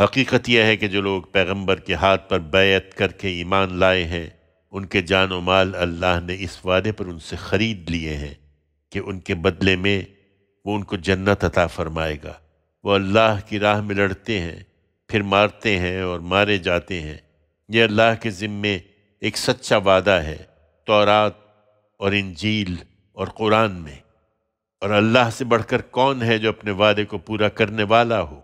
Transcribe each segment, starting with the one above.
हकीकत यह है कि जो लोग पैगंबर के हाथ पर बैत करके ईमान लाए हैं उनके जान व माल अल्लाह ने इस वादे पर उनसे ख़रीद लिए हैं कि उनके बदले में वो उनको जन्नत अता फरमाएगा वो अल्लाह की राह में लड़ते हैं फिर मारते हैं और मारे जाते हैं ये अल्लाह के ज़िम्मे एक सच्चा वादा है तौरात और इंजील और कुरान में और अल्लाह से बढ़कर कौन है जो अपने वादे को पूरा करने वाला हो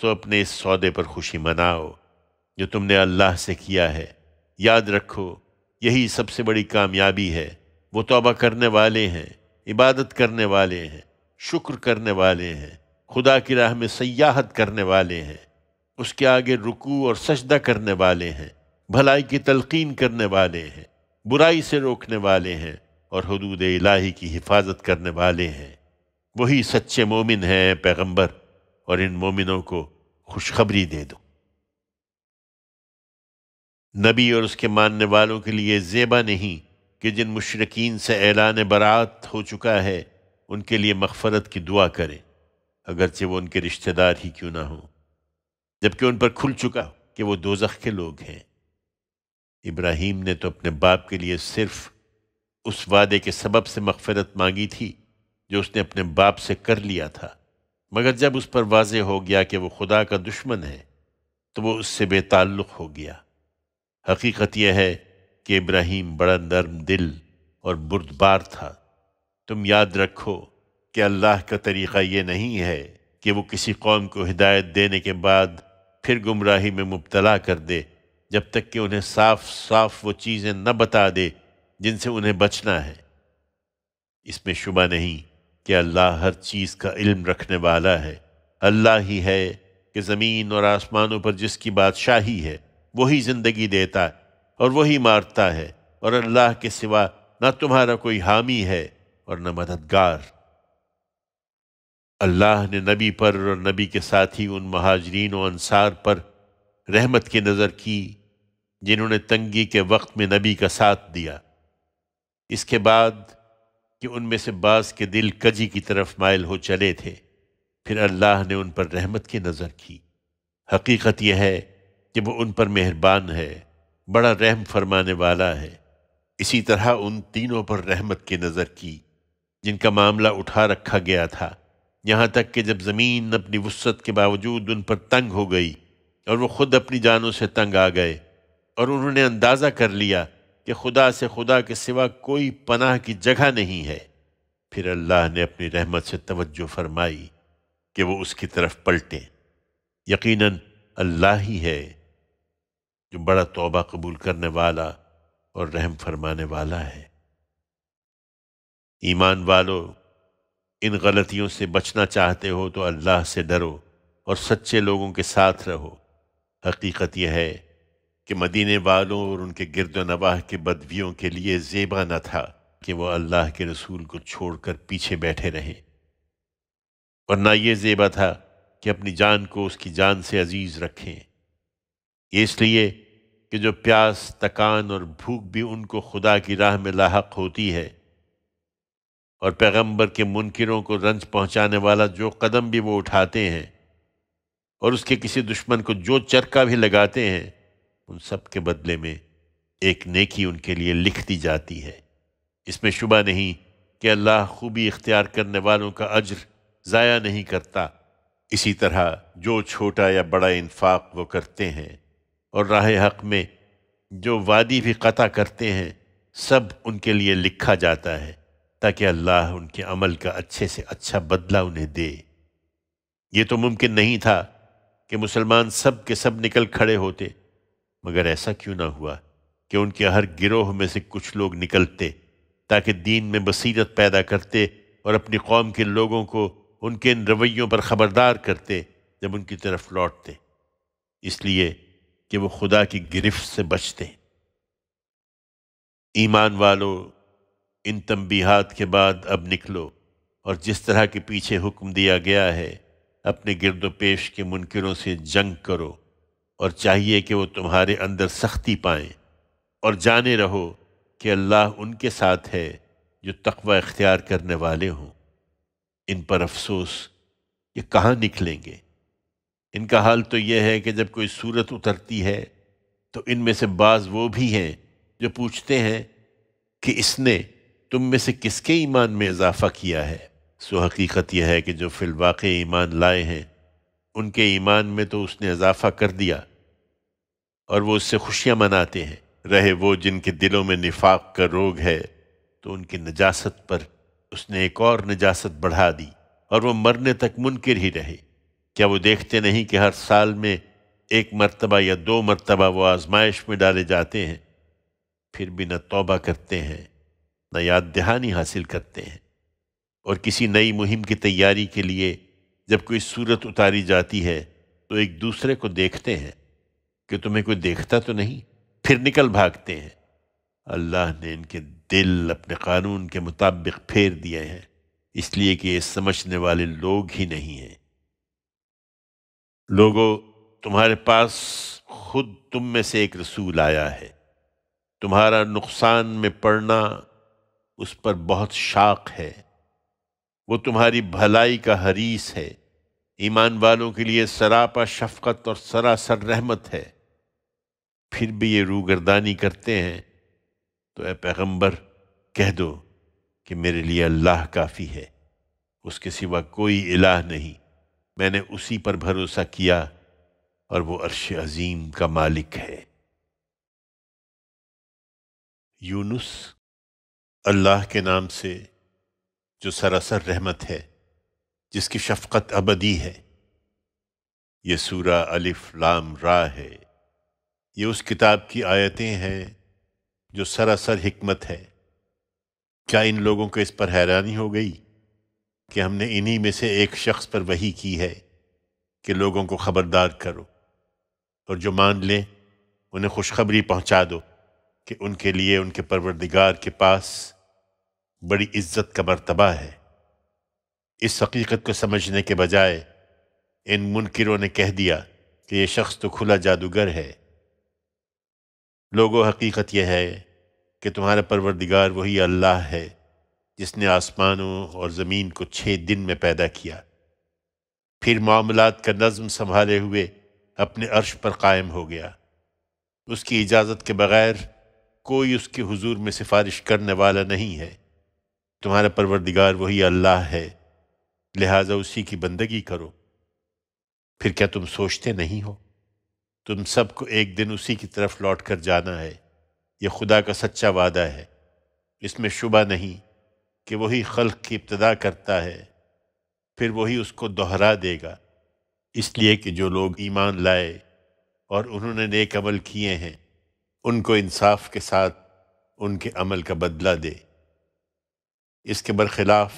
सो अपने इस सौदे पर खुशी मनाओ जो तुमने अल्लाह से किया है याद रखो यही सबसे बड़ी कामयाबी है वो तोबा करने वाले हैं इबादत करने वाले हैं शुक्र करने वाले हैं खुदा की राह में सयाहत करने वाले हैं उसके आगे रुकू और सजदा करने वाले हैं भलाई की तलकीन करने वाले हैं बुराई से रोकने वाले हैं और हदूद इलाही की हिफाजत करने वाले हैं वही सच्चे मोमिन हैं पैगंबर और इन मोमिनों को खुशखबरी दे दो नबी और उसके मानने वालों के लिए जेबा नहीं कि जिन मुशरकिन से ऐलान बरात हो चुका है उनके लिए मगफरत की दुआ करें अगरचे वो उनके रिश्तेदार ही क्यों ना हो जबकि उन पर खुल चुका कि वो दोजख के लोग हैं इब्राहिम ने तो अपने बाप के लिए सिर्फ उस वादे के सबब से मगफरत मांगी थी जो उसने अपने बाप से कर लिया था मगर जब उस पर वाज हो गया कि वो खुदा का दुश्मन है तो वो उससे बेताल्लुक हो गया हकीकत यह है कि इब्राहिम बड़ा नर्म दिल और बुरदबार था तुम याद रखो कि अल्लाह का तरीक़ा ये नहीं है कि वो किसी कौम को हिदायत देने के बाद फिर गुमराही में मुबतला कर दे जब तक कि उन्हें साफ साफ वो चीज़ें न बता दे जिनसे उन्हें बचना है इसमें शुबा नहीं कि अल्लाह हर चीज़ का इल्म रखने वाला है अल्लाह ही है कि ज़मीन और आसमानों पर जिसकी बादशाही है वही ज़िंदगी देता है और वही मारता है और अल्लाह के सिवा ना तुम्हारा कोई हामी है और न मददगार अल्लाह ने नबी पर और नबी के साथी उन महाजरीन और अनसार पर रहमत की नज़र की जिन्होंने तंगी के वक्त में नबी का साथ दिया इसके बाद कि उनमें से बास के दिल कजी की तरफ मायल हो चले थे फिर अल्लाह ने उन पर रहमत की नज़र की हकीकत यह है कि वो उन पर मेहरबान है बड़ा रहम फरमाने वाला है इसी तरह उन तीनों पर रहमत की नज़र की जिनका मामला उठा रखा गया था यहाँ तक कि जब ज़मीन अपनी वसत के बावजूद उन पर तंग हो गई और वो ख़ुद अपनी जानों से तंग आ गए और उन्होंने अंदाज़ा कर लिया कि खुदा से खुदा के सिवा कोई पनाह की जगह नहीं है फिर अल्लाह ने अपनी रहमत से तवज्जो फरमाई कि वो उसकी तरफ पलटें यकीनन अल्लाह ही है जो बड़ा तौबा कबूल करने वाला और रहम फरमाने वाला है ईमान वालों इन गलतियों से बचना चाहते हो तो अल्लाह से डरो और सच्चे लोगों के साथ रहो हकीकत यह है कि मदीने वालों और उनके गिरद नवाह के बदवियों के लिए जेबा न था कि वह अल्लाह के रसूल को छोड़कर पीछे बैठे रहें और ना ये जेबा था कि अपनी जान को उसकी जान से अजीज़ रखें ये इसलिए कि जो प्यास तकान और भूख भी उनको खुदा की राह में लाक होती है और पैगंबर के मुनकरों को रंज पहुंचाने वाला जो कदम भी वो उठाते हैं और उसके किसी दुश्मन को जो चरका भी लगाते हैं उन सब के बदले में एक नेकी उनके लिए लिख दी जाती है इसमें शुबा नहीं कि अल्लाह खूबी इख्तियार करने वालों का अज्र ज़ाया नहीं करता इसी तरह जो छोटा या बड़ा इन्फाक वो करते हैं और राह हक में जो वादी भी क़ता करते हैं सब उनके लिए लिखा जाता है ताकि अल्लाह उनके अमल का अच्छे से अच्छा बदला उन्हें दे ये तो मुमकिन नहीं था कि मुसलमान सब के सब निकल खड़े होते मगर ऐसा क्यों ना हुआ कि उनके हर गिरोह में से कुछ लोग निकलते ताकि दीन में बसीरत पैदा करते और अपनी कौम के लोगों को उनके इन रवैयों पर ख़बरदार करते जब उनकी तरफ लौटते इसलिए कि वो खुदा की गिरफ्त से बचते ईमान वालों इन तंबीहात के बाद अब निकलो और जिस तरह के पीछे हुक्म दिया गया है अपने गिरदोपेश के मुनकरों से जंग करो और चाहिए कि वो तुम्हारे अंदर सख्ती पाएं और जाने रहो कि अल्लाह उनके साथ है जो तकवा इख्तियार करने वाले हों इन पर अफसोस ये कहाँ निकलेंगे इनका हाल तो यह है कि जब कोई सूरत उतरती है तो इनमें से बाज़ वो भी हैं जो पूछते हैं कि इसने तुम में से किसके ईमान में इजाफ़ा किया है सो हकीकत यह है कि जो फिलवाक़ ईमान लाए हैं उनके ईमान में तो उसने इजाफा कर दिया और वो उससे खुशियां मनाते हैं रहे वो जिनके दिलों में निफाक का रोग है तो उनकी नजासत पर उसने एक और नजासत बढ़ा दी और वो मरने तक मुनकर ही रहे क्या वो देखते नहीं कि हर साल में एक मर्तबा या दो मर्तबा वो आजमाइश में डाले जाते हैं फिर भी न तोबा करते हैं न याद दहानी हासिल करते हैं और किसी नई मुहिम की तैयारी के लिए जब कोई सूरत उतारी जाती है तो एक दूसरे को देखते हैं कि तुम्हें कोई देखता तो नहीं फिर निकल भागते हैं अल्लाह ने इनके दिल अपने कानून के मुताबिक फेर दिए हैं इसलिए कि ये समझने वाले लोग ही नहीं हैं लोगों तुम्हारे पास खुद तुम में से एक रसूल आया है तुम्हारा नुकसान में पड़ना उस पर बहुत शाक है वो तुम्हारी भलाई का हरीस है ईमान वालों के लिए सरापा शफकत और सरासर रहमत है फिर भी ये रूगरदानी करते हैं तो ए पैगंबर कह दो कि मेरे लिए अल्लाह काफ़ी है उसके सिवा कोई इलाह नहीं मैंने उसी पर भरोसा किया और वो अर्श अजीम का मालिक है यूनुस अल्लाह के नाम से जो सरासर रहमत है जिसकी शफकत अबदी है ये सूरा अलिफ लाम रा है ये उस किताब की आयतें हैं जो सरासर हिकमत है क्या इन लोगों को इस पर हैरानी हो गई कि हमने इन्हीं में से एक शख्स पर वही की है कि लोगों को ख़बरदार करो और जो मान लें उन्हें खुशखबरी पहुंचा दो कि उनके लिए उनके परवरदिगार के पास बड़ी इज्जत का मरतबा है इस हकीकत को समझने के बजाय इन मुनकरों ने कह दिया कि यह शख्स तो खुला जादूगर है लोगों हकीकत यह है कि तुम्हारा परवरदिगार वही अल्लाह है जिसने आसमानों और ज़मीन को छः दिन में पैदा किया फिर मामलात का नज़म संभाले हुए अपने अर्श पर कायम हो गया उसकी इजाज़त के बग़ैर कोई उसके हुजूर में सिफारिश करने वाला नहीं है तुम्हारा परवरदिगार वही अल्लाह है लिहाजा उसी की बंदगी करो फिर क्या तुम सोचते नहीं हो तुम सबको एक दिन उसी की तरफ लौट कर जाना है यह खुदा का सच्चा वादा है इसमें शुबा नहीं कि वही खल्क की इब्तदा करता है फिर वही उसको दोहरा देगा इसलिए कि जो लोग ईमान लाए और उन्होंने नेक अमल किए हैं उनको इंसाफ के साथ उनके अमल का बदला दे इसके बरखिलाफ़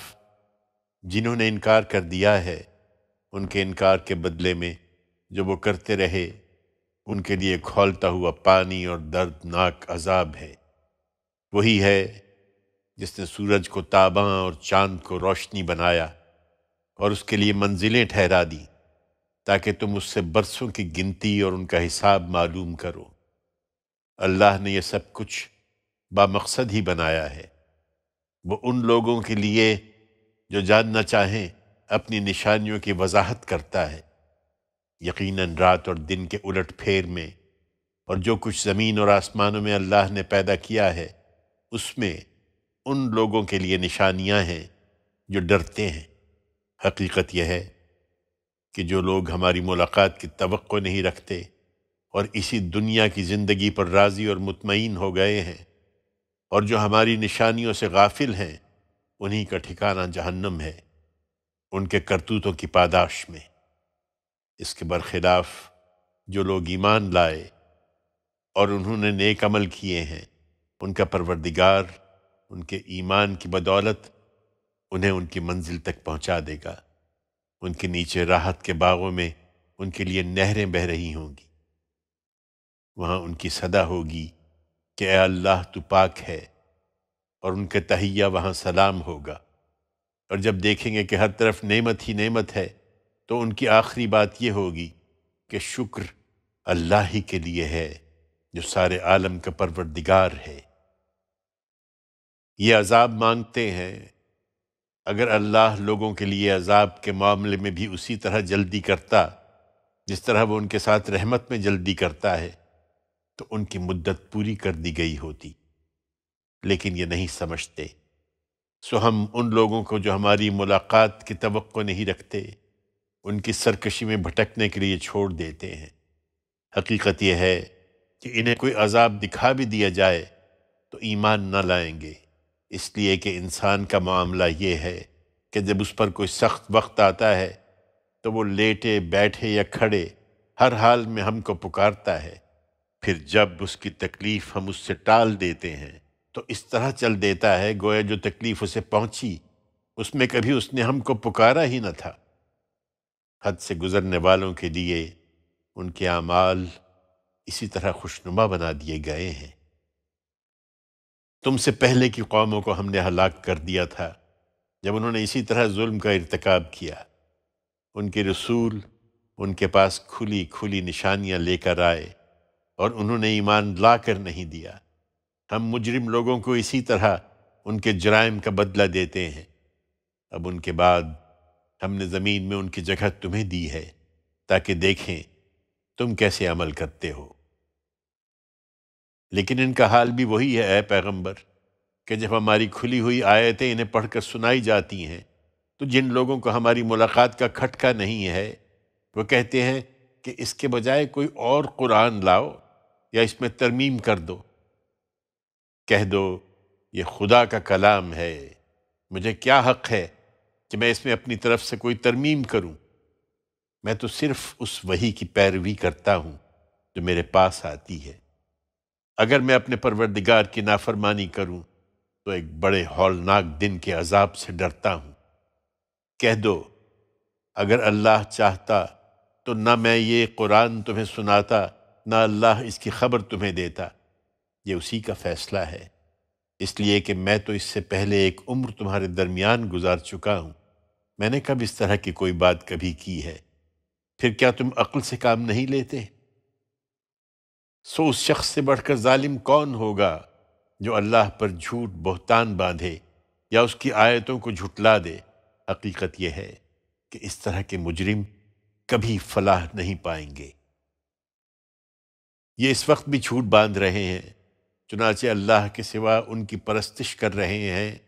जिन्होंने इनकार कर दिया है उनके इनकार के बदले में जो वो करते रहे उनके लिए खोलता हुआ पानी और दर्दनाक अजाब है वही है जिसने सूरज को ताबा और चांद को रोशनी बनाया और उसके लिए मंजिलें ठहरा दी ताकि तुम उससे बरसों की गिनती और उनका हिसाब मालूम करो अल्लाह ने यह सब कुछ बामकसद ही बनाया है वो उन लोगों के लिए जो जानना चाहें अपनी निशानियों की वजाहत करता है यकीनन रात और दिन के उलट फेर में और जो कुछ ज़मीन और आसमानों में अल्लाह ने पैदा किया है उसमें उन लोगों के लिए निशानियां हैं जो डरते हैं हकीकत यह है कि जो लोग हमारी मुलाकात की तो नहीं रखते और इसी दुनिया की ज़िंदगी पर राज़ी और मुतमिन हो गए हैं और जो हमारी निशानियों से गाफिल हैं उन्हीं का ठिकाना जहन्नम है उनके करतूतों की पादाश में इसके बरखिलाफ जो लोग ईमान लाए और उन्होंने नेक अमल किए हैं उनका परवरदिगार उनके ईमान की बदौलत उन्हें उनकी मंजिल तक पहुंचा देगा उनके नीचे राहत के बागों में उनके लिए नहरें बह रही होंगी वहाँ उनकी सदा होगी कि अल्लाह तो पाक है और उनका तहिया वहाँ सलाम होगा और जब देखेंगे कि हर तरफ नेमत ही नेमत है तो उनकी आखिरी बात यह होगी कि शुक्र अल्लाह ही के लिए है जो सारे आलम का परवरदिगार है ये अजाब मांगते हैं अगर अल्लाह लोगों के लिए अजाब के मामले में भी उसी तरह जल्दी करता जिस तरह वो उनके साथ रहमत में जल्दी करता है तो उनकी मुद्दत पूरी कर दी गई होती लेकिन ये नहीं समझते सो हम उन लोगों को जो हमारी मुलाकात की तो नहीं रखते उनकी सरकशी में भटकने के लिए छोड़ देते हैं हकीकत यह है कि इन्हें कोई अजाब दिखा भी दिया जाए तो ईमान न लाएंगे इसलिए कि इंसान का मामला ये है कि जब उस पर कोई सख्त वक्त आता है तो वो लेटे बैठे या खड़े हर हाल में हमको पुकारता है फिर जब उसकी तकलीफ़ हम उससे टाल देते हैं तो इस तरह चल देता है गोया जो तकलीफ़ उसे पहुंची उसमें कभी उसने हमको पुकारा ही न था हद से गुज़रने वालों के लिए उनके आमाल इसी तरह खुशनुमा बना दिए गए हैं तुमसे पहले की कौमों को हमने हलाक कर दिया था जब उन्होंने इसी तरह जुल्म का इरतकब किया उनके रसूल उनके पास खुली खुली निशानियां लेकर आए और उन्होंने ईमान ला कर नहीं दिया हम मुजरिम लोगों को इसी तरह उनके जराइम का बदला देते हैं अब उनके बाद हमने ज़मीन में उनकी जगह तुम्हें दी है ताकि देखें तुम कैसे अमल करते हो लेकिन इनका हाल भी वही है ऐ पैगंबर कि जब हमारी खुली हुई आयतें इन्हें पढ़कर सुनाई जाती हैं तो जिन लोगों को हमारी मुलाकात का खटका नहीं है वो कहते हैं कि इसके बजाय कोई और कुरान लाओ या इसमें तरमीम कर दो कह दो ये खुदा का कलाम है मुझे क्या हक है कि मैं इसमें अपनी तरफ से कोई तरमीम करूं मैं तो सिर्फ उस वही की पैरवी करता हूं जो मेरे पास आती है अगर मैं अपने परवरदिगार की नाफरमानी करूं तो एक बड़े हौलनाक दिन के अजाब से डरता हूं कह दो अगर अल्लाह चाहता तो न मैं ये कुरान तुम्हें सुनाता ना अल्लाह इसकी खबर तुम्हें देता ये उसी का फ़ैसला है इसलिए कि मैं तो इससे पहले एक उम्र तुम्हारे दरमियान गुजार चुका हूँ मैंने कब इस तरह की कोई बात कभी की है फिर क्या तुम अक्ल से काम नहीं लेते सो उस शख्स से बढ़कर जालिम कौन होगा जो अल्लाह पर झूठ बहतान बांधे या उसकी आयतों को झुटला दे हकीकत यह है कि इस तरह के मुजरिम कभी फलाह नहीं पाएंगे ये इस वक्त भी झूठ बांध रहे हैं चुनाचे अल्लाह के सिवा उनकी परस्तिश कर रहे हैं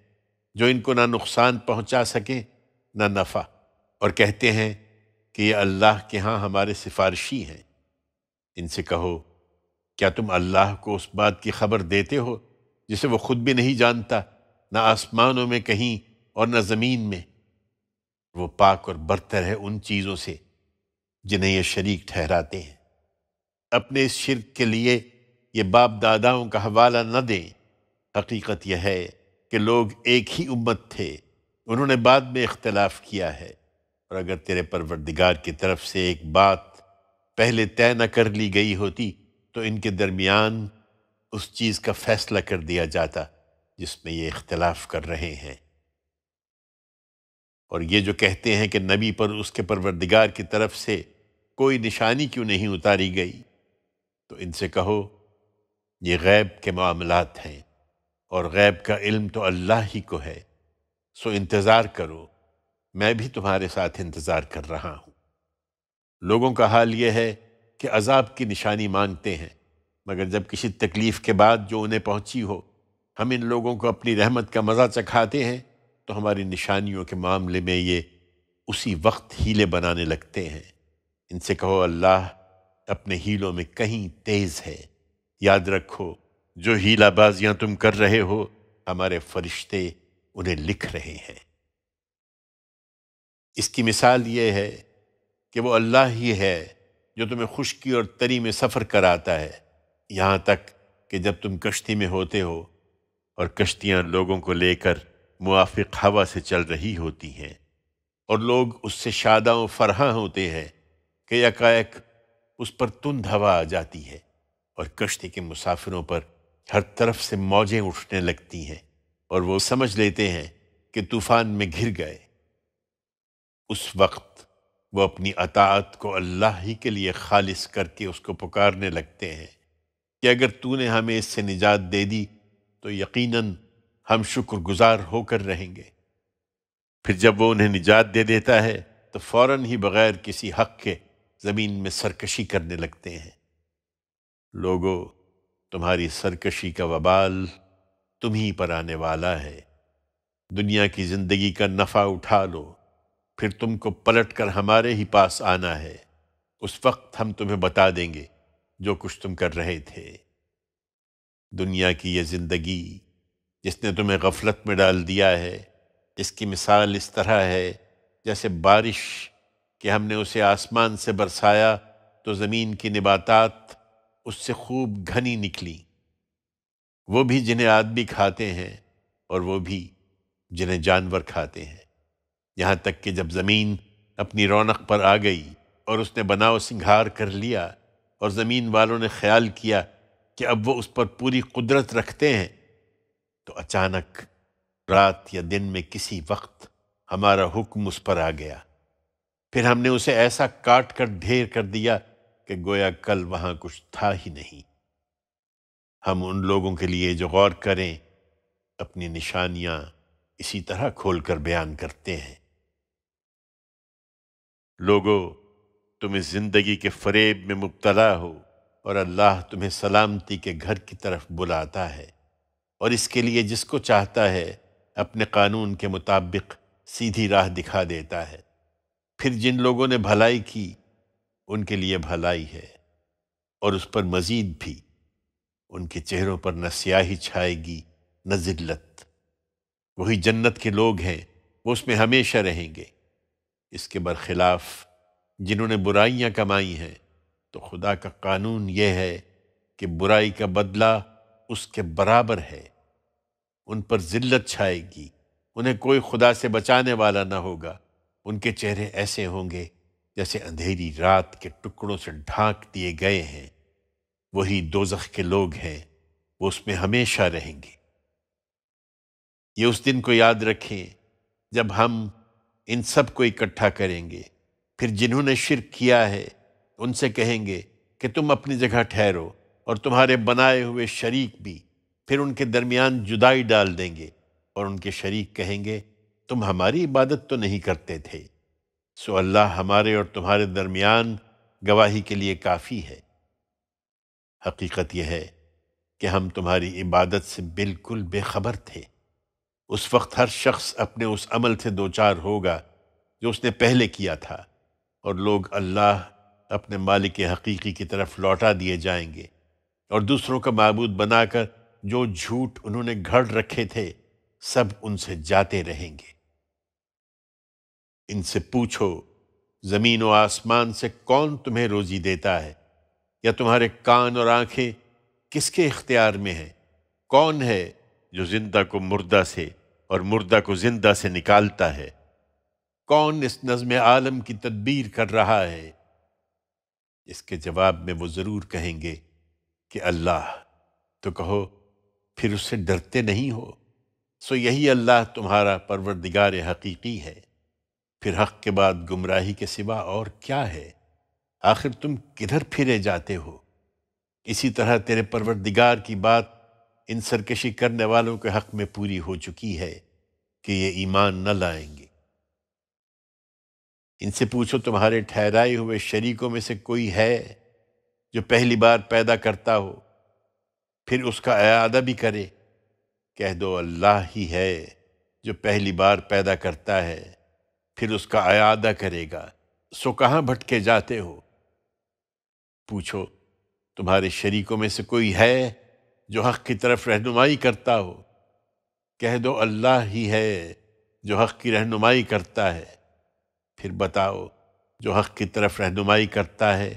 जो इनको ना नुकसान पहुंचा सकें ना नफ़ा और कहते हैं कि ये अल्लाह के यहाँ हमारे सिफारशी हैं इनसे कहो क्या तुम अल्लाह को उस बात की खबर देते हो जिसे वो खुद भी नहीं जानता ना आसमानों में कहीं और न ज़मीन में वो पाक और बरतर है उन चीज़ों से जिन्हें ये शरीक ठहराते हैं अपने शिरक के लिए ये बाप दादाओं का हवाला न दें हकीकत यह है कि लोग एक ही उम्मत थे उन्होंने बाद में इख्तलाफ किया है और अगर तेरे परवरदिगार की तरफ से एक बात पहले तय न कर ली गई होती तो इनके दरमियान उस चीज़ का फैसला कर दिया जाता जिसमें ये इख्तलाफ कर रहे हैं और ये जो कहते हैं कि नबी पर उसके परवरदिगार की तरफ से कोई निशानी क्यों नहीं उतारी गई तो इनसे कहो ये गैब के मामलात हैं और गैब का इल्म तो अल्लाह ही को है सो इंतज़ार करो मैं भी तुम्हारे साथ इंतज़ार कर रहा हूँ लोगों का हाल यह है कि अजाब की निशानी मांगते हैं मगर जब किसी तकलीफ़ के बाद जो उन्हें पहुँची हो हम इन लोगों को अपनी रहमत का मज़ा चखाते हैं तो हमारी निशानियों के मामले में ये उसी वक्त हीले बनाने लगते हैं इनसे कहो अल्लाह अपने हीलों में कहीं तेज है याद रखो जो हीलाबाजियां तुम कर रहे हो हमारे फरिश्ते उन्हें लिख रहे हैं इसकी मिसाल ये है कि वो अल्लाह ही है जो तुम्हें खुशकी और तरी में सफ़र कराता है यहाँ तक कि जब तुम कश्ती में होते हो और कश्तियाँ लोगों को लेकर मुआफ़ हवा से चल रही होती हैं और लोग उससे शादा व फरहा होते हैं कि यकायक उस पर तुंद हवा आ जाती है और कश्ती के मुसाफिरों पर हर तरफ से मौजें उठने लगती हैं और वो समझ लेते हैं कि तूफान में घिर गए उस वक्त वो अपनी अतात को अल्लाह ही के लिए खालिस करके उसको पुकारने लगते हैं कि अगर तूने हमें इससे निजात दे दी तो यकीनन हम शुक्रगुजार होकर रहेंगे फिर जब वो उन्हें निजात दे देता है तो फ़ौर ही बग़ैर किसी हक के ज़मीन में सरकशी करने लगते हैं लोगो तुम्हारी सरकशी का वबाल तुम ही पर आने वाला है दुनिया की ज़िंदगी का नफ़ा उठा लो फिर तुमको पलट कर हमारे ही पास आना है उस वक्त हम तुम्हें बता देंगे जो कुछ तुम कर रहे थे दुनिया की ये ज़िंदगी जिसने तुम्हें गफलत में डाल दिया है इसकी मिसाल इस तरह है जैसे बारिश कि हमने उसे आसमान से बरसाया तो ज़मीन की निबातात उससे खूब घनी निकली वो भी जिन्हें आदमी खाते हैं और वो भी जिन्हें जानवर खाते हैं यहाँ तक कि जब ज़मीन अपनी रौनक पर आ गई और उसने बनाव सिंगार कर लिया और ज़मीन वालों ने ख्याल किया कि अब वो उस पर पूरी कुदरत रखते हैं तो अचानक रात या दिन में किसी वक्त हमारा हुक्म उस पर आ गया फिर हमने उसे ऐसा काट कर ढेर कर दिया कि गोया कल वहां कुछ था ही नहीं हम उन लोगों के लिए जो गौर करें अपनी निशानियां इसी तरह खोलकर बयान करते हैं लोगो तुम इस जिंदगी के फरेब में मुबतला हो और अल्लाह तुम्हें सलामती के घर की तरफ बुलाता है और इसके लिए जिसको चाहता है अपने कानून के मुताबिक सीधी राह दिखा देता है फिर जिन लोगों ने भलाई की उनके लिए भलाई है और उस पर मजीद भी उनके चेहरों पर न स्याही छाएगी न जिल्लत वही जन्नत के लोग हैं वो उसमें हमेशा रहेंगे इसके बरखिलाफ जिन्होंने बुराइयां कमाई हैं तो खुदा का कानून यह है कि बुराई का बदला उसके बराबर है उन पर जिल्लत छाएगी उन्हें कोई खुदा से बचाने वाला ना होगा उनके चेहरे ऐसे होंगे जैसे अंधेरी रात के टुकड़ों से ढांक दिए गए हैं वही दोजख के लोग हैं वो उसमें हमेशा रहेंगे ये उस दिन को याद रखें जब हम इन सब को इकट्ठा करेंगे फिर जिन्होंने शिर किया है उनसे कहेंगे कि तुम अपनी जगह ठहरो और तुम्हारे बनाए हुए शरीक भी फिर उनके दरमियान जुदाई डाल देंगे और उनके शरीक कहेंगे तुम हमारी इबादत तो नहीं करते थे सो अल्लाह हमारे और तुम्हारे दरमियान गवाही के लिए काफ़ी है हकीकत यह है कि हम तुम्हारी इबादत से बिल्कुल बेखबर थे उस वक्त हर शख्स अपने उस अमल से दो चार होगा जो उसने पहले किया था और लोग अल्लाह अपने मालिक हकीकी की तरफ लौटा दिए जाएंगे और दूसरों का मबूद बनाकर जो झूठ उन्होंने घड़ रखे थे सब उनसे जाते रहेंगे इनसे पूछो जमीन और आसमान से कौन तुम्हें रोजी देता है या तुम्हारे कान और आंखें किसके इख्तियार में हैं कौन है जो जिंदा को मुर्दा से और मुर्दा को जिंदा से निकालता है कौन इस नज़म आलम की तदबीर कर रहा है इसके जवाब में वो ज़रूर कहेंगे कि अल्लाह तो कहो फिर उससे डरते नहीं हो सो यही अल्लाह तुम्हारा परवरदिगार हकीकी है फिर हक के बाद गुमराही के सिवा और क्या है आखिर तुम किधर फिरे जाते हो इसी तरह तेरे परवरदिगार की बात इन सरकशी करने वालों के हक में पूरी हो चुकी है कि ये ईमान न लाएंगे इनसे पूछो तुम्हारे ठहराए हुए शरीकों में से कोई है जो पहली बार पैदा करता हो फिर उसका अयादा भी करे कह दो अल्लाह ही है जो पहली बार पैदा करता है फिर उसका अयादा करेगा सो कहाँ भटके जाते हो पूछो तुम्हारे शरीकों में से कोई है जो हक की तरफ रहनुमाई करता हो कह दो अल्लाह ही है जो हक की रहनुमाई करता है फिर बताओ जो हक की तरफ रहनुमाई करता है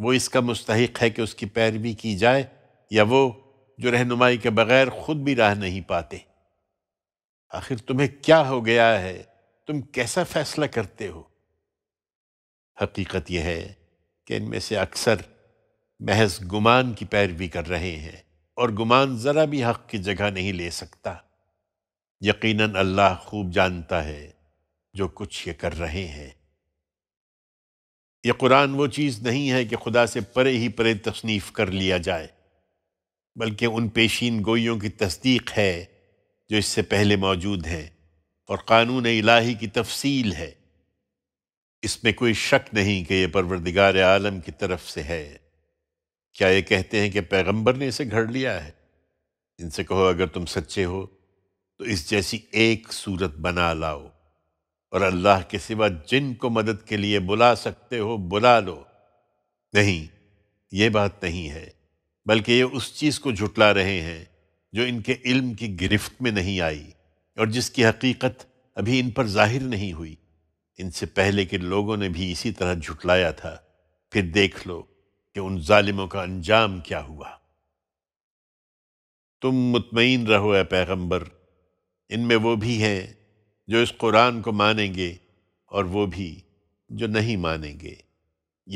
वो इसका मुस्तक है कि उसकी पैरवी की जाए या वो जो रहनुमाई के बगैर खुद भी राह नहीं पाते आखिर तुम्हें क्या हो गया है तुम कैसा फैसला करते हो हकीकत यह है कि इनमें से अक्सर महज गुमान की पैरवी कर रहे हैं और गुमान ज़रा भी हक की जगह नहीं ले सकता यकीनन अल्लाह खूब जानता है जो कुछ ये कर रहे हैं ये कुरान वो चीज़ नहीं है कि खुदा से परे ही परे तसनीफ़ कर लिया जाए बल्कि उन पेशीन गोइयों की तस्दीक है जो इससे पहले मौजूद हैं और क़ानून इलाही की तफसील है इसमें कोई शक नहीं कि यह परवरदिगार आलम की तरफ से है क्या ये कहते हैं कि पैगंबर ने इसे घड़ लिया है इनसे कहो अगर तुम सच्चे हो तो इस जैसी एक सूरत बना लाओ और अल्लाह के सिवा जिन को मदद के लिए बुला सकते हो बुला लो नहीं ये बात नहीं है बल्कि ये उस चीज़ को झुटला रहे हैं जो इनके इल्म की गिरफ्त में नहीं आई और जिसकी हकीकत अभी इन पर जाहिर नहीं हुई इनसे पहले के लोगों ने भी इसी तरह झुटलाया था फिर देख लो कि उन जालिमों का अंजाम क्या हुआ तुम मुतमईन रहो ए पैगंबर इनमें वो भी हैं जो इस कुरान को मानेंगे और वो भी जो नहीं मानेंगे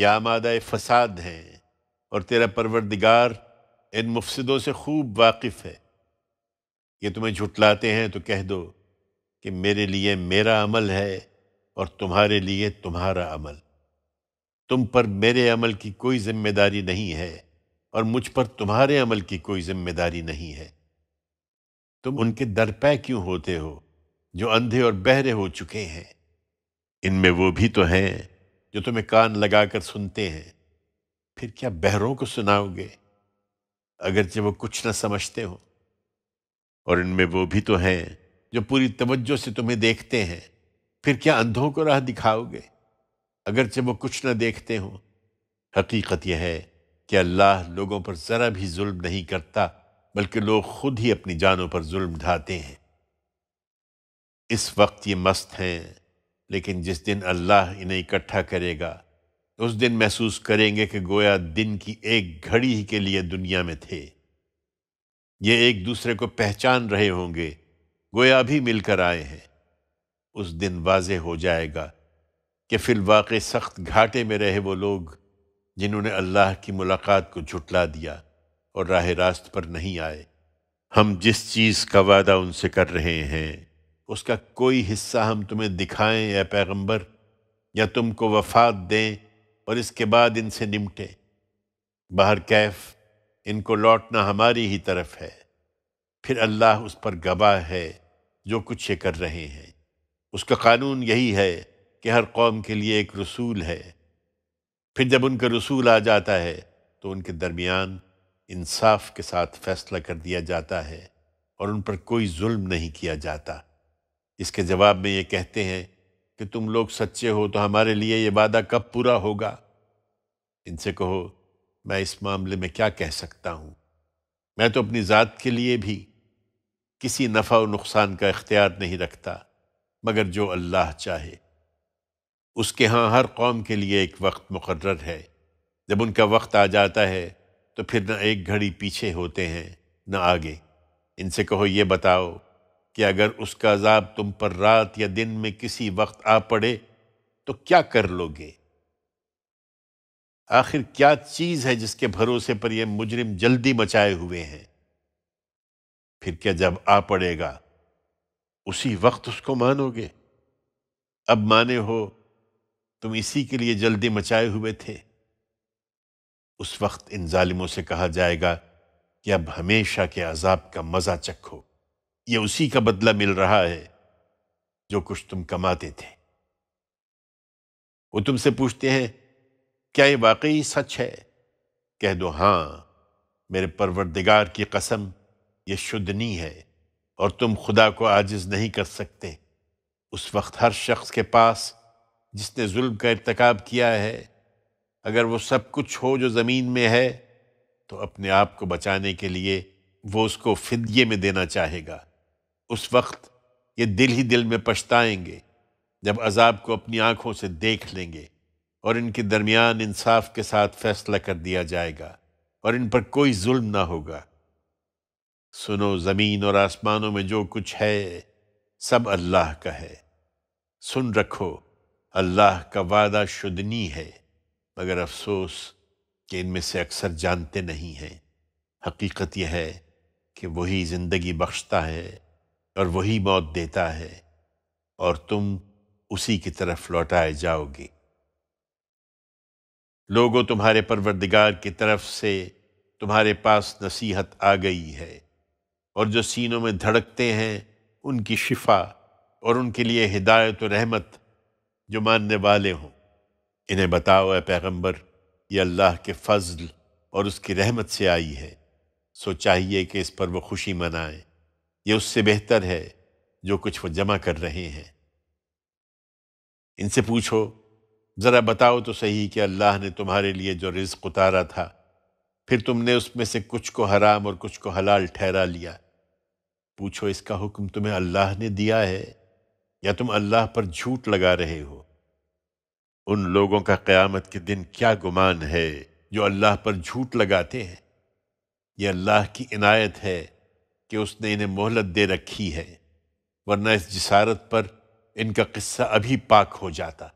या आमादा फसाद हैं और तेरा परवरदिगार इन मुफसदों से खूब वाकिफ़ है ये तुम्हें झुटलाते हैं तो कह दो कि मेरे लिए मेरा अमल है और तुम्हारे लिए तुम्हारा अमल तुम पर मेरे अमल की कोई जिम्मेदारी नहीं है और मुझ पर तुम्हारे अमल की कोई जिम्मेदारी नहीं है तुम उनके दरपै क्यों होते हो जो अंधे और बहरे हो चुके हैं इनमें वो भी तो हैं जो तुम्हें कान लगाकर सुनते हैं फिर क्या बहरों को सुनाओगे अगरचे वो कुछ ना समझते हो और इनमें वो भी तो हैं जो पूरी तवज्जो से तुम्हें देखते हैं फिर क्या अंधों को राह दिखाओगे अगरचे वो कुछ न देखते हो हकीकत यह है कि अल्लाह लोगों पर ज़रा भी जुल्म नहीं करता बल्कि लोग खुद ही अपनी जानों पर जुल्म ढाते हैं इस वक्त ये मस्त हैं लेकिन जिस दिन अल्लाह इन्हें इकट्ठा करेगा उस दिन महसूस करेंगे कि गोया दिन की एक घड़ी ही के लिए दुनिया में थे ये एक दूसरे को पहचान रहे होंगे गोया भी मिलकर आए हैं उस दिन वाज हो जाएगा कि वाकई सख्त घाटे में रहे वो लोग जिन्होंने अल्लाह की मुलाकात को झुटला दिया और राह रास्त पर नहीं आए हम जिस चीज़ का वादा उनसे कर रहे हैं उसका कोई हिस्सा हम तुम्हें दिखाएं या पैगंबर या तुमको वफात दें और इसके बाद इनसे निमटें बाहर कैफ़ इनको लौटना हमारी ही तरफ है फिर अल्लाह उस पर गवाह है जो कुछ ये कर रहे हैं उसका कानून यही है कि हर कौम के लिए एक रसूल है फिर जब उनका रसूल आ जाता है तो उनके दरमियान इंसाफ के साथ फैसला कर दिया जाता है और उन पर कोई जुल्म नहीं किया जाता इसके जवाब में ये कहते हैं कि तुम लोग सच्चे हो तो हमारे लिए ये वादा कब पूरा होगा इनसे कहो मैं इस मामले में क्या कह सकता हूँ मैं तो अपनी ज़ात के लिए भी किसी नफ़ा और नुकसान का इख्तियार नहीं रखता मगर जो अल्लाह चाहे उसके यहाँ हर कौम के लिए एक वक्त मुकर्र है जब उनका वक्त आ जाता है तो फिर न एक घड़ी पीछे होते हैं न आगे इनसे कहो ये बताओ कि अगर उसका अजाब तुम पर रात या दिन में किसी वक्त आ पड़े तो क्या कर लोगे आखिर क्या चीज़ है जिसके भरोसे पर यह मुजरिम जल्दी मचाए हुए हैं फिर क्या जब आ पड़ेगा उसी वक्त उसको मानोगे अब माने हो तुम इसी के लिए जल्दी मचाए हुए थे उस वक्त इन जालिमों से कहा जाएगा कि अब हमेशा के अजाब का मज़ा चखो ये उसी का बदला मिल रहा है जो कुछ तुम कमाते थे वो तुमसे पूछते हैं क्या ये वाकई सच है कह दो हाँ मेरे परवरदिगार की कसम ये शुद्धनी है और तुम खुदा को आजिज नहीं कर सकते उस वक्त हर शख्स के पास जिसने जुल्म का इरतकब किया है अगर वो सब कुछ हो जो ज़मीन में है तो अपने आप को बचाने के लिए वो उसको फिदिये में देना चाहेगा उस वक्त ये दिल ही दिल में पछताएंगे जब अजाब को अपनी आँखों से देख लेंगे और इनके दरमियान इंसाफ के साथ फैसला कर दिया जाएगा और इन पर कोई जुल्म ना होगा सुनो ज़मीन और आसमानों में जो कुछ है सब अल्लाह का है सुन रखो अल्लाह का वादा शुदनी है मगर अफसोस कि इनमें से अक्सर जानते नहीं हैं हकीकत यह है कि वही ज़िंदगी बख्शता है और वही मौत देता है और तुम उसी की तरफ लौटाए जाओगे लोगों तुम्हारे परवरदिगार की तरफ से तुम्हारे पास नसीहत आ गई है और जो सीनों में धड़कते हैं उनकी शिफा और उनके लिए हिदायत और रहमत जो मानने वाले हों इन्हें बताओ ए पैगम्बर ये अल्लाह के फजल और उसकी रहमत से आई है सो चाहिए कि इस पर वो खुशी मनाएं ये उससे बेहतर है जो कुछ वो जमा कर रहे हैं इनसे पूछो ज़रा बताओ तो सही कि अल्लाह ने तुम्हारे लिए जो रिज्क उतारा था फिर तुमने उसमें से कुछ को हराम और कुछ को हलाल ठहरा लिया पूछो इसका हुक्म तुम्हें अल्लाह ने दिया है या तुम अल्लाह पर झूठ लगा रहे हो उन लोगों का क़यामत के दिन क्या गुमान है जो अल्लाह पर झूठ लगाते हैं यह अल्लाह की इनायत है कि उसने इन्हें मोहलत दे रखी है वरना इस जिसारत पर इनका किस्सा अभी पाक हो जाता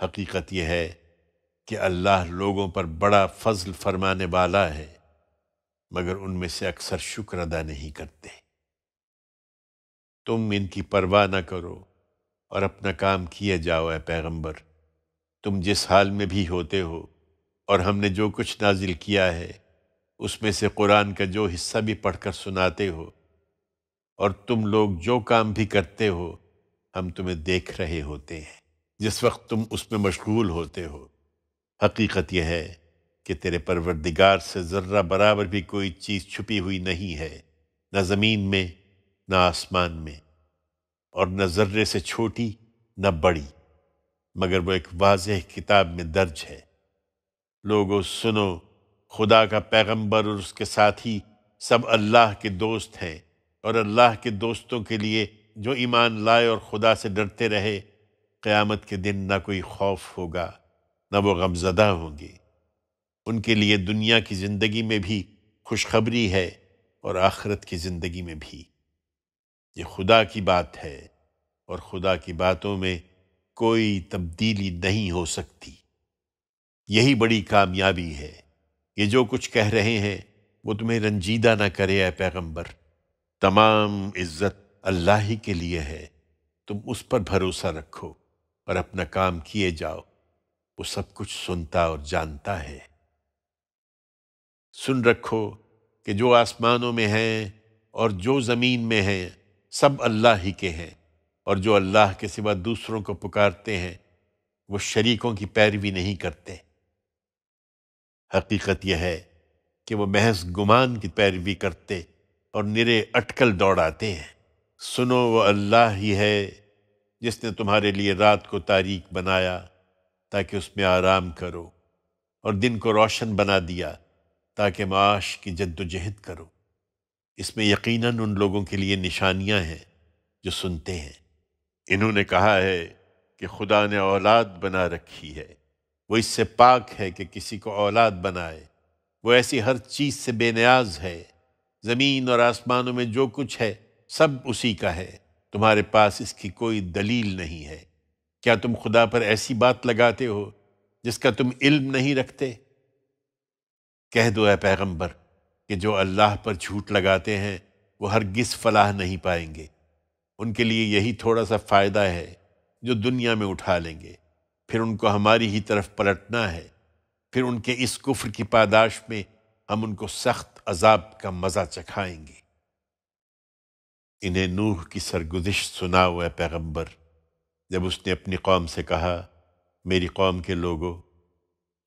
हकीकत यह है कि अल्लाह लोगों पर बड़ा फजल फरमाने वाला है मगर उनमें से अक्सर शुक्र अदा नहीं करते तुम इनकी परवाह न करो और अपना काम किए जाओ ऐ पैगंबर तुम जिस हाल में भी होते हो और हमने जो कुछ नाजिल किया है उसमें से कुरान का जो हिस्सा भी पढ़कर सुनाते हो और तुम लोग जो काम भी करते हो हम तुम्हें देख रहे होते हैं जिस वक्त तुम उसमें मशगूल होते हो हकीकत यह है कि तेरे परवरदिगार से ज़र्रा बराबर भी कोई चीज़ छुपी हुई नहीं है न ज़मीन में न आसमान में और न ज़र्रे से छोटी न बड़ी मगर वो एक वाज किताब में दर्ज है लोगों सुनो खुदा का पैगंबर और उसके साथी सब अल्लाह के दोस्त हैं और अल्लाह के दोस्तों के लिए जो ईमान लाए और खुदा से डरते रहे क़यामत के दिन ना कोई खौफ होगा ना वो गमजदा होंगे उनके लिए दुनिया की ज़िंदगी में भी खुशखबरी है और आखरत की ज़िंदगी में भी ये खुदा की बात है और खुदा की बातों में कोई तब्दीली नहीं हो सकती यही बड़ी कामयाबी है ये जो कुछ कह रहे हैं वो तुम्हें रंजीदा ना करे ऐ पैगम्बर तमाम इज़्ज़त अल्लाह ही के लिए है तुम उस पर भरोसा रखो और अपना काम किए जाओ वो सब कुछ सुनता और जानता है सुन रखो कि जो आसमानों में हैं और जो ज़मीन में हैं सब अल्लाह ही के हैं और जो अल्लाह के सिवा दूसरों को पुकारते हैं वो शरीकों की पैरवी नहीं करते हकीकत यह है कि वो महज गुमान की पैरवी करते और निरे अटकल दौड़ाते हैं सुनो वो अल्लाह ही है जिसने तुम्हारे लिए रात को तारीख बनाया ताकि उसमें आराम करो और दिन को रोशन बना दिया ताकि माश की जद्दोजहद करो इसमें यकीनन उन लोगों के लिए निशानियां हैं जो सुनते हैं इन्होंने कहा है कि खुदा ने औलाद बना रखी है वो इससे पाक है कि किसी को औलाद बनाए वो ऐसी हर चीज़ से बेनियाज है ज़मीन और आसमानों में जो कुछ है सब उसी का है तुम्हारे पास इसकी कोई दलील नहीं है क्या तुम खुदा पर ऐसी बात लगाते हो जिसका तुम इल्म नहीं रखते कह दो है पैगंबर कि जो अल्लाह पर झूठ लगाते हैं वो हरगिज़ फलाह नहीं पाएंगे उनके लिए यही थोड़ा सा फ़ायदा है जो दुनिया में उठा लेंगे फिर उनको हमारी ही तरफ पलटना है फिर उनके इस कुफ्र की पादाश में हम उनको सख्त अजाब का मज़ा चखाएंगे इन्हें नूह की सरगुजश सुना हुआ पैगम्बर जब उसने अपनी कौम से कहा मेरी कौम के लोगों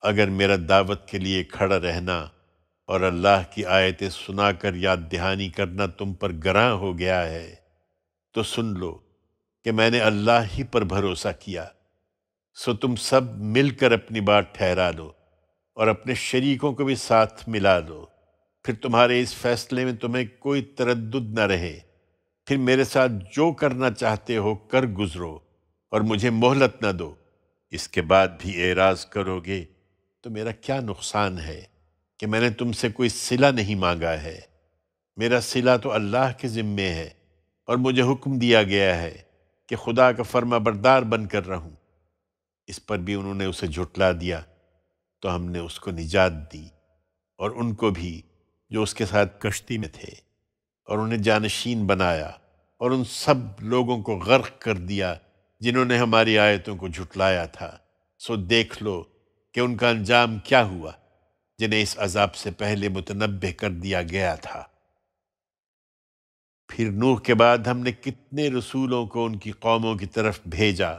अगर मेरा दावत के लिए खड़ा रहना और अल्लाह की आयतें सुनाकर याद दहानी करना तुम पर ग्रह हो गया है तो सुन लो कि मैंने अल्लाह ही पर भरोसा किया सो तुम सब मिलकर अपनी बात ठहरा लो और अपने शरीकों को भी साथ मिला लो फिर तुम्हारे इस फैसले में तुम्हें कोई तरद न रहे फिर मेरे साथ जो करना चाहते हो कर गुजरो और मुझे मोहलत न दो इसके बाद भी एराज करोगे तो मेरा क्या नुकसान है कि मैंने तुमसे कोई सिला नहीं मांगा है मेरा सिला तो अल्लाह के ज़िम्मे है और मुझे हुक्म दिया गया है कि खुदा का फर्मा बरदार बनकर रहूं इस पर भी उन्होंने उसे झुटला दिया तो हमने उसको निजात दी और उनको भी जो उसके साथ कश्ती में थे और उन्हें जानशीन बनाया और उन सब लोगों को गर्क कर दिया जिन्होंने हमारी आयतों को झुटलाया था सो देख लो कि उनका अंजाम क्या हुआ जिन्हें इस अजाब से पहले मुतनबे कर दिया गया था फिर नूह के बाद हमने कितने रसूलों को उनकी कौमों की तरफ भेजा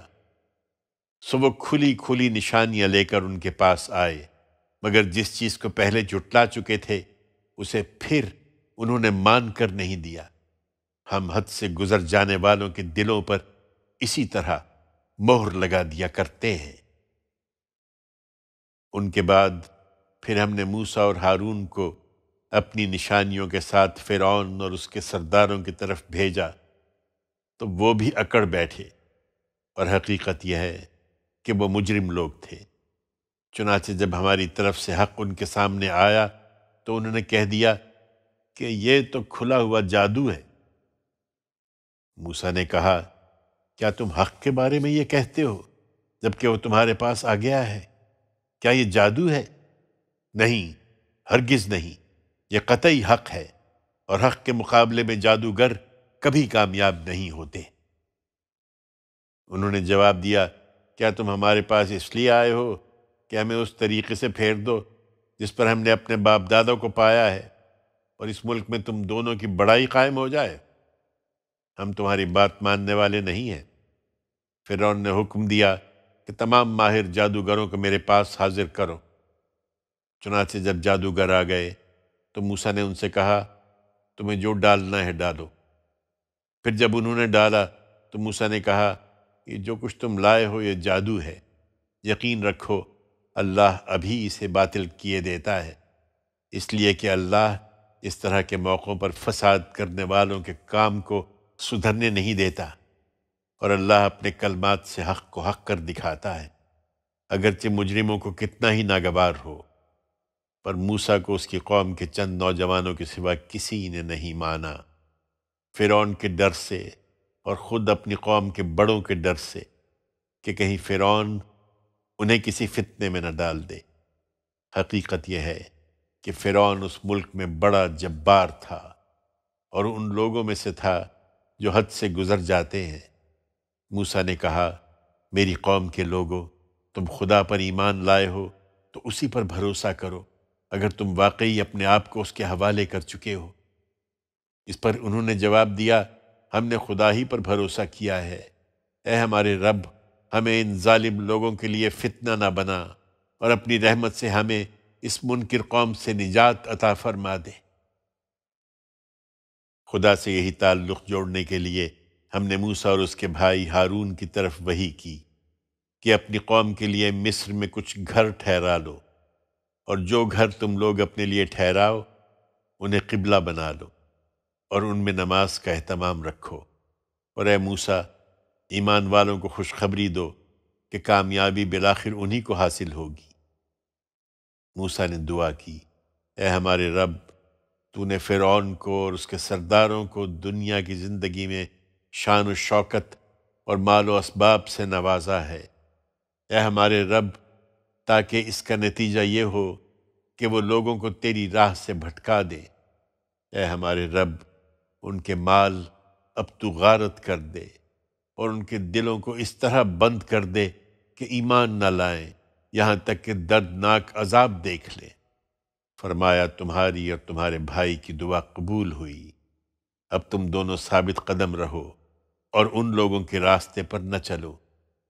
सो वो खुली खुली निशानियां लेकर उनके पास आए मगर जिस चीज़ को पहले जुटला चुके थे उसे फिर उन्होंने मान कर नहीं दिया हम हद से गुजर जाने वालों के दिलों पर इसी तरह मोहर लगा दिया करते हैं उनके बाद फिर हमने मूसा और हारून को अपनी निशानियों के साथ फ़िरौन और उसके सरदारों की तरफ भेजा तो वो भी अकड़ बैठे और हकीकत यह है कि वो मुजरिम लोग थे चुनाचे जब हमारी तरफ से हक उनके सामने आया तो उन्होंने कह दिया कि ये तो खुला हुआ जादू है मूसा ने कहा क्या तुम हक के बारे में ये कहते हो जबकि वो तुम्हारे पास आ गया है क्या ये जादू है नहीं हरगिज नहीं ये कतई हक है और हक के मुकाबले में जादूगर कभी कामयाब नहीं होते उन्होंने जवाब दिया क्या तुम हमारे पास इसलिए आए हो कि हमें उस तरीके से फेर दो जिस पर हमने अपने बाप दादा को पाया है और इस मुल्क में तुम दोनों की बड़ाई कायम हो जाए हम तुम्हारी बात मानने वाले नहीं हैं फिर ने हुक्म दिया कि तमाम माहिर जादूगरों को मेरे पास हाजिर करो चुनाचे जब जादूगर आ गए तो मूसा ने उनसे कहा तुम्हें जो डालना है डालो फिर जब उन्होंने डाला तो मूसा ने कहा कि जो कुछ तुम लाए हो ये जादू है यकीन रखो अल्लाह अभी इसे बातिल किए देता है इसलिए कि अल्लाह इस तरह के मौक़ों पर फसाद करने वालों के काम को सुधरने नहीं देता और अल्लाह अपने कलमात से हक़ को हक़ कर दिखाता है अगरचे मुजरिमों को कितना ही नागवार हो पर मूसा को उसकी कौम के चंद नौजवानों के सिवा किसी ने नहीं माना फ़िरौन के डर से और ख़ुद अपनी कौम के बड़ों के डर से कि कहीं फ़िरौन उन्हें किसी फितने में न डाल दे हकीकत यह है कि फ़िरौन उस मुल्क में बड़ा जब्बार था और उन लोगों में से था जो हद से गुज़र जाते हैं मूसा ने कहा मेरी कौम के लोगों तुम खुदा पर ईमान लाए हो तो उसी पर भरोसा करो अगर तुम वाकई अपने आप को उसके हवाले कर चुके हो इस पर उन्होंने जवाब दिया हमने खुदा ही पर भरोसा किया है ए हमारे रब हमें इन जालिम लोगों के लिए फितना ना बना और अपनी रहमत से हमें इस मुनकर कौम से निजात अता फरमा दे खुदा से यही ताल्लुक़ जोड़ने के लिए हमने मूसा और उसके भाई हारून की तरफ वही की कि अपनी कौम के लिए मिस्र में कुछ घर ठहरा लो और जो घर तुम लोग अपने लिए ठहराओ उन्हें किबला बना लो और उनमें नमाज का अहतमाम रखो और ए मूसा ईमान वालों को खुशखबरी दो कि कामयाबी बिलाखिर उन्हीं को हासिल होगी मूसा ने दुआ की ए हमारे रब तूने फ़िरौन को और उसके सरदारों को दुनिया की ज़िंदगी में शान शौकत और मालो इसबाब से नवाजा है ए हमारे रब ताकि इसका नतीजा ये हो कि वो लोगों को तेरी राह से भटका दे ए हमारे रब उनके माल अब तू गारत कर दे और उनके दिलों को इस तरह बंद कर दे कि ईमान न लाएं यहाँ तक कि दर्दनाक अजाब देख ले फरमाया तुम्हारी और तुम्हारे भाई की दुआ कबूल हुई अब तुम दोनों साबित कदम रहो और उन लोगों के रास्ते पर न चलो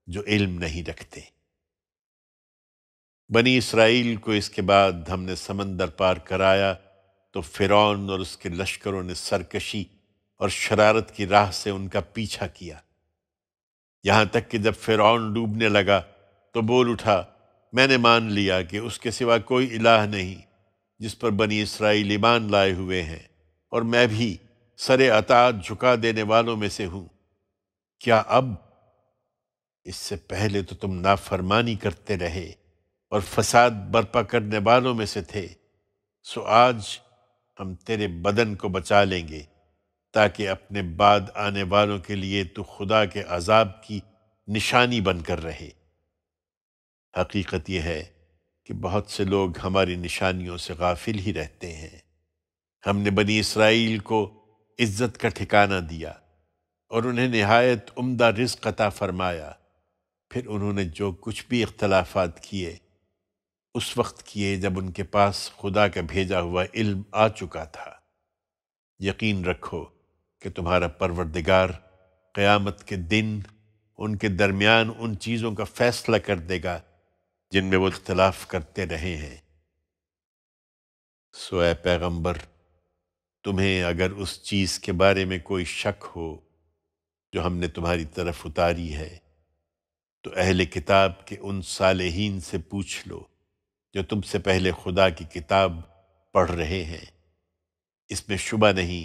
जो इल्म नहीं रखते बनी इसराइल को इसके बाद हमने समंदर पार कराया तो फ़िरौन और उसके लश्करों ने सरकशी और शरारत की राह से उनका पीछा किया यहां तक कि जब फ़िरौन डूबने लगा तो बोल उठा मैंने मान लिया कि उसके सिवा कोई इलाह नहीं जिस पर बनी इसराइल ईमान लाए हुए हैं और मैं भी सरे अतात झुका देने वालों में से हूं क्या अब इससे पहले तो तुम नाफरमानी करते रहे और फसाद बर्पा करने वालों में से थे सो आज हम तेरे बदन को बचा लेंगे ताकि अपने बाद आने वालों के लिए तू खुदा के अजाब की निशानी बनकर रहे हकीकत यह है कि बहुत से लोग हमारी निशानियों से गाफिल ही रहते हैं हमने बनी इसराइल को इज़्ज़त का ठिकाना दिया और उन्हें नहायत उम्दा रिस्क अता फरमाया फिर उन्होंने जो कुछ भी इख्तलाफात किए उस वक्त किए जब उनके पास खुदा का भेजा हुआ इल्म आ चुका था यकीन रखो कि तुम्हारा परवरदिगार क़यामत के दिन उनके दरमियान उन चीज़ों का फ़ैसला कर देगा जिनमें वो इख्तलाफ करते रहे हैं सोए पैगंबर तुम्हें अगर उस चीज़ के बारे में कोई शक हो जो हमने तुम्हारी तरफ उतारी है तो अहले किताब के उन सालहीन से पूछ लो जो तुमसे पहले खुदा की किताब पढ़ रहे हैं इसमें शुबा नहीं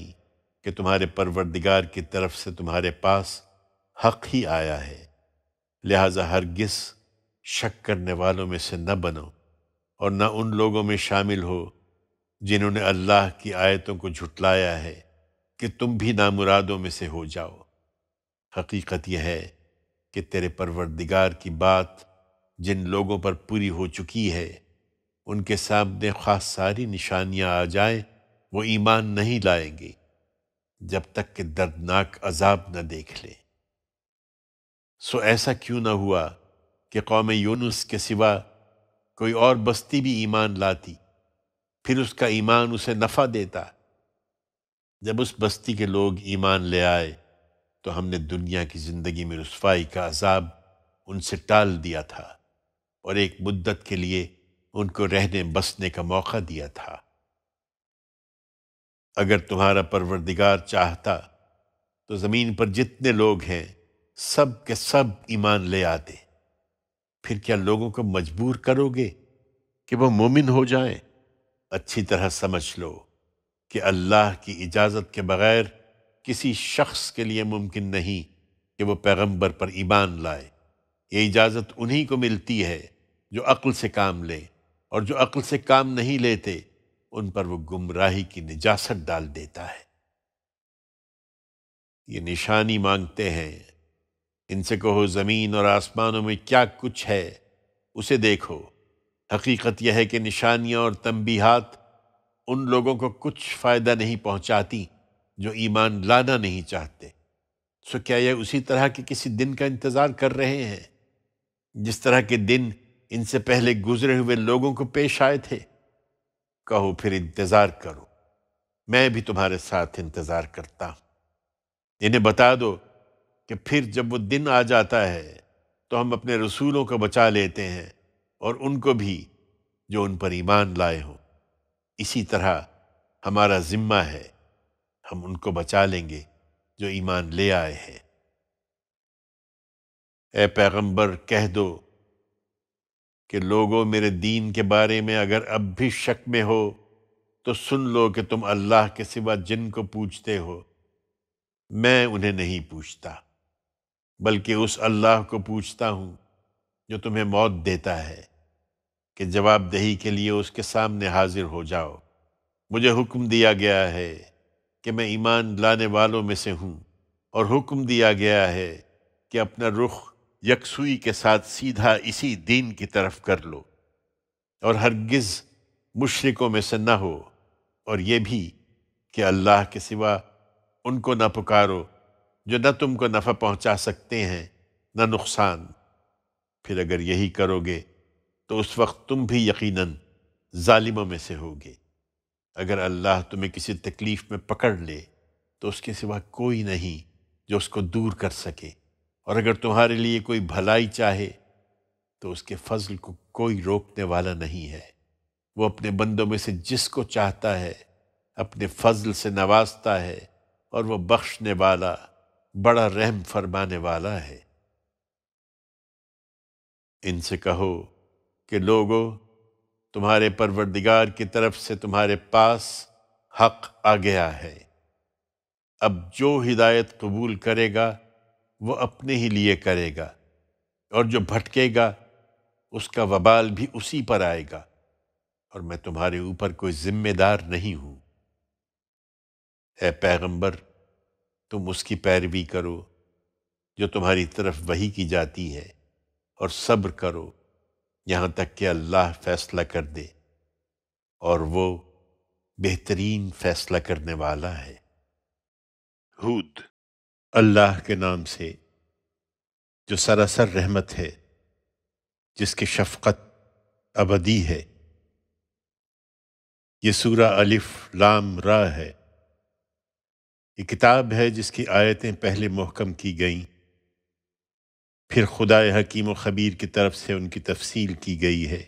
कि तुम्हारे परवरदिगार की तरफ से तुम्हारे पास हक ही आया है लिहाजा हरगिज़ शक करने वालों में से न बनो और न उन लोगों में शामिल हो जिन्होंने अल्लाह की आयतों को झुटलाया है कि तुम भी नामुरादों में से हो जाओ हकीकत यह है कि तेरे परवरदिगार की बात जिन लोगों पर पूरी हो चुकी है उनके सामने खास सारी निशानियां आ जाए वो ईमान नहीं लाएंगे जब तक कि दर्दनाक अजाब न देख ले सो ऐसा क्यों ना हुआ कि कौम यूनुस के सिवा कोई और बस्ती भी ईमान लाती फिर उसका ईमान उसे नफ़ा देता जब उस बस्ती के लोग ईमान ले आए तो हमने दुनिया की ज़िंदगी में रसवाई का अजाब उनसे टाल दिया था और एक मुद्दत के लिए उनको रहने बसने का मौका दिया था अगर तुम्हारा परवरदिगार चाहता तो ज़मीन पर जितने लोग हैं सब के सब ईमान ले आते फिर क्या लोगों को मजबूर करोगे कि वो मोमिन हो जाएं? अच्छी तरह समझ लो कि अल्लाह की इजाज़त के बगैर किसी शख्स के लिए मुमकिन नहीं कि वो पैगंबर पर ईमान लाए ये इजाज़त उन्हीं को मिलती है जो अक्ल से काम ले और जो अक्ल से काम नहीं लेते उन पर वो गुमराही की निजासत डाल देता है ये निशानी मांगते हैं इनसे कहो ज़मीन और आसमानों में क्या कुछ है उसे देखो हकीकत यह है कि निशानियाँ और तंबीहात उन लोगों को कुछ फ़ायदा नहीं पहुँचाती जो ईमान लाना नहीं चाहते सो क्या यह उसी तरह के किसी दिन का इंतज़ार कर रहे हैं जिस तरह के दिन इनसे पहले गुजरे हुए लोगों को पेश आए थे कहो फिर इंतज़ार करो मैं भी तुम्हारे साथ इंतज़ार करता हूँ इन्हें बता दो कि फिर जब वो दिन आ जाता है तो हम अपने रसूलों को बचा लेते हैं और उनको भी जो उन पर ईमान लाए हों इसी तरह हमारा ज़िम्मा है हम उनको बचा लेंगे जो ईमान ले आए हैं ए पैगंबर कह दो कि लोगों मेरे दीन के बारे में अगर अब भी शक में हो तो सुन लो कि तुम अल्लाह के सिवा जिन को पूछते हो मैं उन्हें नहीं पूछता बल्कि उस अल्लाह को पूछता हूँ जो तुम्हें मौत देता है कि जवाबदेही के लिए उसके सामने हाजिर हो जाओ मुझे हुक्म दिया गया है कि मैं ईमान लाने वालों में से हूँ और हुक्म दिया गया है कि अपना रुख यकसुई के साथ सीधा इसी दीन की तरफ कर लो और हरगिज़ मुशरकों में से न हो और ये भी कि अल्लाह के सिवा उनको ना पुकारो जो न तुमको नफ़ा पहुंचा सकते हैं न नुकसान फिर अगर यही करोगे तो उस वक्त तुम भी यकीनन जालिमों में से होगे अगर अल्लाह तुम्हें किसी तकलीफ़ में पकड़ ले तो उसके सिवा कोई नहीं जो उसको दूर कर सके और अगर तुम्हारे लिए कोई भलाई चाहे तो उसके फजल को कोई रोकने वाला नहीं है वो अपने बंदों में से जिसको चाहता है अपने फजल से नवाजता है और वह बख्शने वाला बड़ा रहम फरमाने वाला है इनसे कहो कि लोगो तुम्हारे परवरदिगार की तरफ से तुम्हारे पास हक आ गया है अब जो हिदायत कबूल करेगा वो अपने ही लिए करेगा और जो भटकेगा उसका वबाल भी उसी पर आएगा और मैं तुम्हारे ऊपर कोई जिम्मेदार नहीं हूं ए पैगंबर तुम उसकी पैरवी करो जो तुम्हारी तरफ वही की जाती है और सब्र करो यहाँ तक कि अल्लाह फैसला कर दे और वो बेहतरीन फैसला करने वाला है हूद अल्लाह के नाम से जो सरासर रहमत है जिसकी शफकत अबदी है ये सूरा अलिफ लाम रा है ये किताब है जिसकी आयतें पहले मोहकम की गईं फिर खुदा हकीम ख़बीर की तरफ से उनकी तफसील की गई है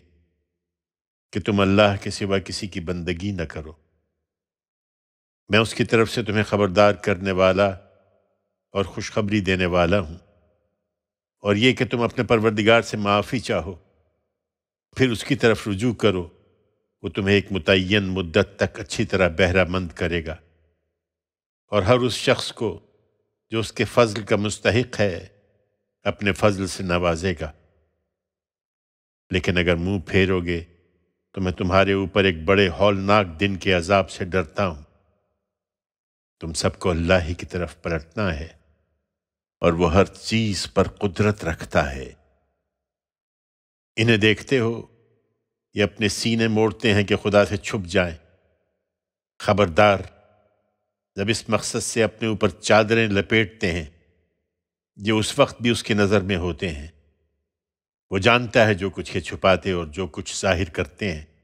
कि तुम अल्लाह के सिवा किसी की बंदगी न करो मैं उसकी तरफ से तुम्हें ख़बरदार करने वाला और खुशखबरी देने वाला हूँ और ये कि तुम अपने परवरदिगार से माफ़ी चाहो फिर उसकी तरफ रुजू करो वो तुम्हें एक मुतन मुद्दत तक अच्छी तरह बहरा मंद करेगा और हर उस शख्स को जो उसके फजल का मुस्तक है अपने फजल से नवाजेगा लेकिन अगर मुंह फेरोगे तो मैं तुम्हारे ऊपर एक बड़े हौलनाक दिन के अजाब से डरता हूं तुम सबको अल्लाह ही की तरफ पलटना है और वह हर चीज पर कुदरत रखता है इन्हें देखते हो ये अपने सीने मोड़ते हैं कि खुदा से छुप जाए खबरदार जब इस मकसद से अपने ऊपर चादरें लपेटते हैं ये उस वक्त भी उसकी नज़र में होते हैं वो जानता है जो कुछ ये छुपाते और जो कुछ जाहिर करते हैं